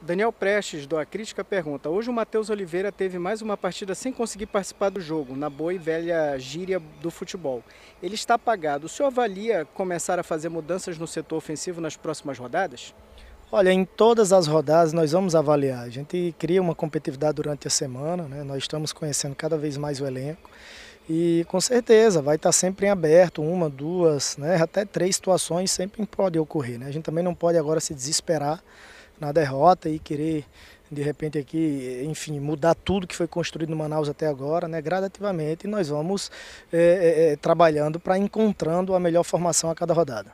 Daniel Prestes, do A Crítica, pergunta: Hoje o Matheus Oliveira teve mais uma partida sem conseguir participar do jogo, na boa e velha gíria do futebol. Ele está apagado. O senhor avalia começar a fazer mudanças no setor ofensivo nas próximas rodadas? Olha, em todas as rodadas nós vamos avaliar. A gente cria uma competitividade durante a semana, né? nós estamos conhecendo cada vez mais o elenco. E com certeza vai estar sempre em aberto, uma, duas, né? até três situações sempre podem ocorrer. Né? A gente também não pode agora se desesperar na derrota e querer de repente aqui, enfim, mudar tudo que foi construído no Manaus até agora, né? Gradativamente nós vamos é, é, trabalhando para encontrando a melhor formação a cada rodada.